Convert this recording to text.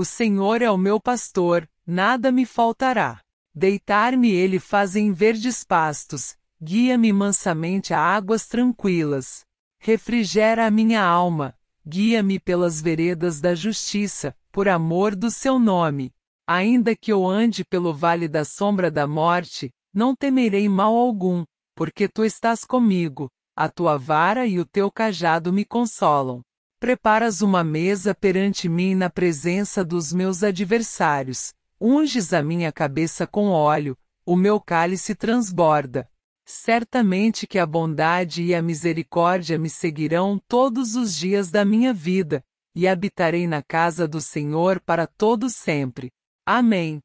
O Senhor é o meu pastor, nada me faltará. Deitar-me ele faz em verdes pastos, guia-me mansamente a águas tranquilas. Refrigera a minha alma, guia-me pelas veredas da justiça, por amor do seu nome. Ainda que eu ande pelo vale da sombra da morte, não temerei mal algum, porque tu estás comigo, a tua vara e o teu cajado me consolam. Preparas uma mesa perante mim na presença dos meus adversários, unges a minha cabeça com óleo, o meu cálice transborda. Certamente que a bondade e a misericórdia me seguirão todos os dias da minha vida, e habitarei na casa do Senhor para todo sempre. Amém.